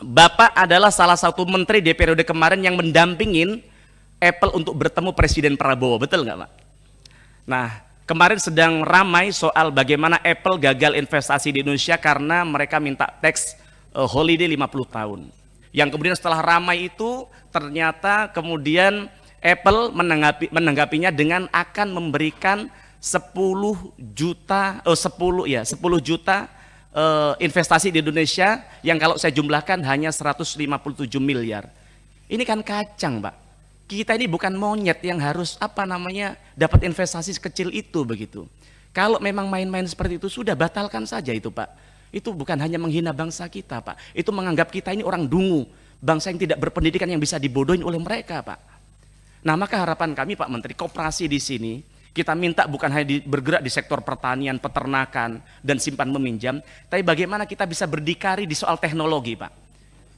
Bapak adalah salah satu menteri di periode kemarin yang mendampingin Apple untuk bertemu Presiden Prabowo, betul nggak Pak? Nah, kemarin sedang ramai soal bagaimana Apple gagal investasi di Indonesia karena mereka minta tax eh, holiday 50 tahun. Yang kemudian setelah ramai itu ternyata kemudian Apple menanggapi, menanggapinya dengan akan memberikan 10 juta oh eh, 10 ya 10 juta Eh, investasi di Indonesia yang kalau saya jumlahkan hanya 157 miliar. Ini kan kacang, Pak. Kita ini bukan monyet yang harus apa namanya dapat investasi sekecil itu begitu. Kalau memang main-main seperti itu sudah batalkan saja itu, Pak. Itu bukan hanya menghina bangsa kita, Pak. Itu menganggap kita ini orang dungu, bangsa yang tidak berpendidikan yang bisa dibodohin oleh mereka, Pak. Nah, maka harapan kami Pak Menteri, kooperasi di sini kita minta bukan hanya di, bergerak di sektor pertanian, peternakan, dan simpan meminjam, tapi bagaimana kita bisa berdikari di soal teknologi, Pak.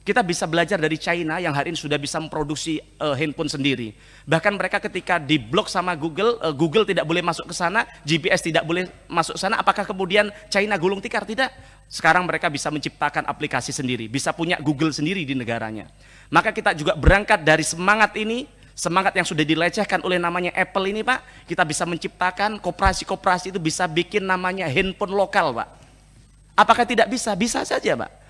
Kita bisa belajar dari China yang hari ini sudah bisa memproduksi uh, handphone sendiri. Bahkan mereka ketika diblok sama Google, uh, Google tidak boleh masuk ke sana, GPS tidak boleh masuk sana. Apakah kemudian China gulung tikar? Tidak. Sekarang mereka bisa menciptakan aplikasi sendiri, bisa punya Google sendiri di negaranya. Maka kita juga berangkat dari semangat ini Semangat yang sudah dilecehkan oleh namanya Apple ini Pak, kita bisa menciptakan koperasi-koperasi itu bisa bikin namanya handphone lokal Pak. Apakah tidak bisa? Bisa saja Pak.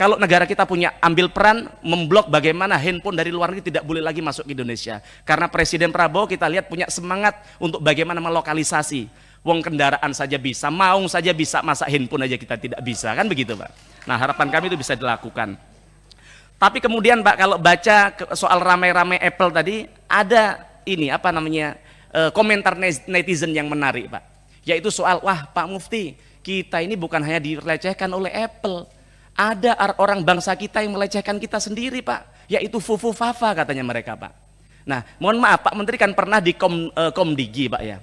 Kalau negara kita punya ambil peran memblok bagaimana handphone dari luar negeri tidak boleh lagi masuk ke Indonesia. Karena Presiden Prabowo kita lihat punya semangat untuk bagaimana melokalisasi. Wong kendaraan saja bisa, maung saja bisa, masa handphone aja kita tidak bisa. Kan begitu Pak. Nah harapan kami itu bisa dilakukan. Tapi kemudian Pak kalau baca soal ramai-ramai Apple tadi ada ini apa namanya eh, komentar netizen yang menarik Pak. Yaitu soal wah Pak Mufti kita ini bukan hanya dilecehkan oleh Apple. Ada orang bangsa kita yang melecehkan kita sendiri Pak. Yaitu Fufu Fafa katanya mereka Pak. Nah mohon maaf Pak Menteri kan pernah di Kom, eh, Pak ya.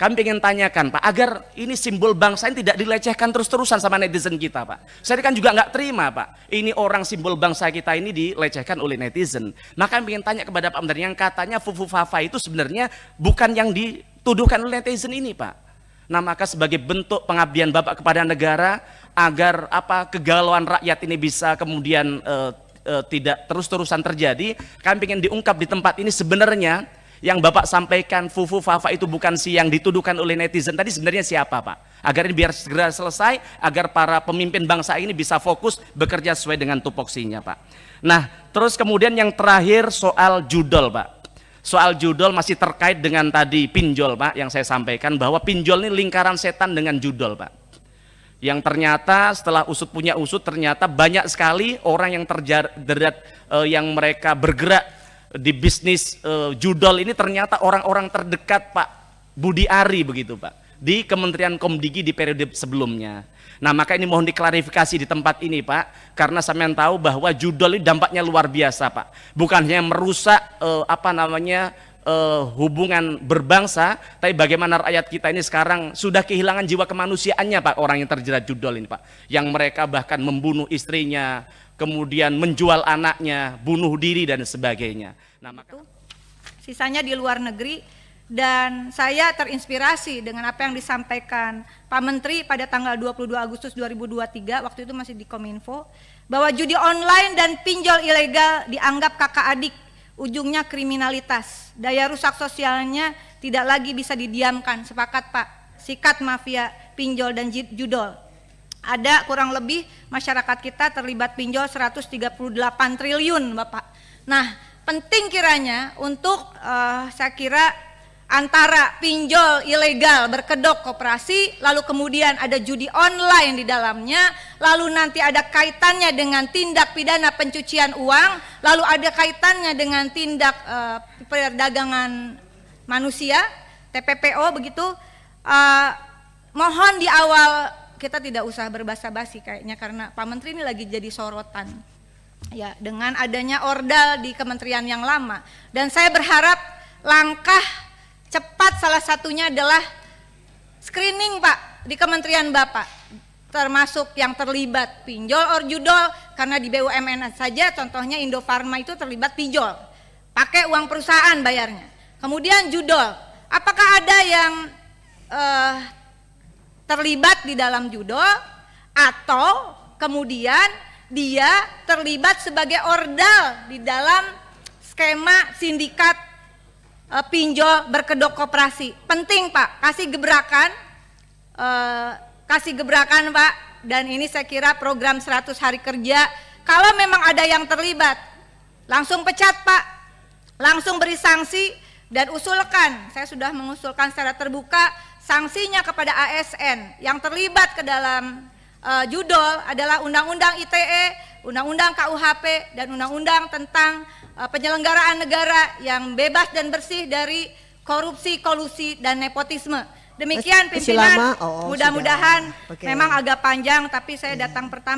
Kami ingin tanyakan Pak, agar ini simbol bangsa ini tidak dilecehkan terus-terusan sama netizen kita Pak. Saya kan juga nggak terima Pak, ini orang simbol bangsa kita ini dilecehkan oleh netizen. Maka kami ingin tanya kepada Pak Menteri yang katanya Fufu Fafa itu sebenarnya bukan yang dituduhkan oleh netizen ini Pak. Nah maka sebagai bentuk pengabdian Bapak kepada negara agar apa kegalauan rakyat ini bisa kemudian uh, uh, tidak terus-terusan terjadi, kami ingin diungkap di tempat ini sebenarnya yang Bapak sampaikan fufu fafa itu bukan si yang dituduhkan oleh netizen tadi sebenarnya siapa Pak? Agar ini biar segera selesai, agar para pemimpin bangsa ini bisa fokus bekerja sesuai dengan tupoksinya Pak. Nah terus kemudian yang terakhir soal judul Pak. Soal judul masih terkait dengan tadi pinjol Pak yang saya sampaikan bahwa pinjol ini lingkaran setan dengan judul Pak yang ternyata setelah usut punya usut ternyata banyak sekali orang yang terjerat eh, yang mereka bergerak di bisnis uh, judol ini ternyata orang-orang terdekat Pak Budi Ari begitu Pak di Kementerian Komdigi di periode sebelumnya. Nah maka ini mohon diklarifikasi di tempat ini Pak, karena saya tahu bahwa judol ini dampaknya luar biasa Pak. Bukan hanya merusak uh, apa namanya uh, hubungan berbangsa, tapi bagaimana rakyat kita ini sekarang sudah kehilangan jiwa kemanusiaannya Pak orang yang terjerat judol ini Pak. Yang mereka bahkan membunuh istrinya, kemudian menjual anaknya, bunuh diri dan sebagainya. Nah, maka sisanya di luar negeri dan saya terinspirasi dengan apa yang disampaikan Pak Menteri pada tanggal 22 Agustus 2023 waktu itu masih di Kominfo bahwa judi online dan pinjol ilegal dianggap kakak adik ujungnya kriminalitas daya rusak sosialnya tidak lagi bisa didiamkan sepakat Pak sikat mafia pinjol dan judol ada kurang lebih masyarakat kita terlibat pinjol 138 triliun, Bapak. Nah, penting kiranya untuk uh, saya kira antara pinjol ilegal berkedok koperasi, lalu kemudian ada judi online di dalamnya, lalu nanti ada kaitannya dengan tindak pidana pencucian uang, lalu ada kaitannya dengan tindak uh, perdagangan manusia, TPPO begitu. Uh, mohon di awal kita tidak usah berbahasa basi kayaknya karena Pak Menteri ini lagi jadi sorotan ya dengan adanya ordal di kementerian yang lama dan saya berharap langkah cepat salah satunya adalah screening Pak di kementerian Bapak termasuk yang terlibat pinjol or judol karena di BUMN saja contohnya Indofarma itu terlibat pinjol pakai uang perusahaan bayarnya kemudian judol apakah ada yang uh, terlibat di dalam judo atau kemudian dia terlibat sebagai ordal di dalam skema sindikat e, pinjol berkedok koperasi. Penting Pak, kasih gebrakan, e, kasih gebrakan Pak. Dan ini saya kira program 100 hari kerja, kalau memang ada yang terlibat, langsung pecat Pak, langsung beri sanksi dan usulkan. Saya sudah mengusulkan secara terbuka sanksinya kepada ASN yang terlibat ke dalam uh, eh, judol adalah Undang-Undang ITE, Undang-Undang KUHP, dan Undang-Undang tentang uh, penyelenggaraan negara yang bebas dan bersih dari korupsi, kolusi, dan nepotisme. Demikian pimpinan, oh, oh mudah-mudahan memang agak panjang tapi saya iya. datang pertama.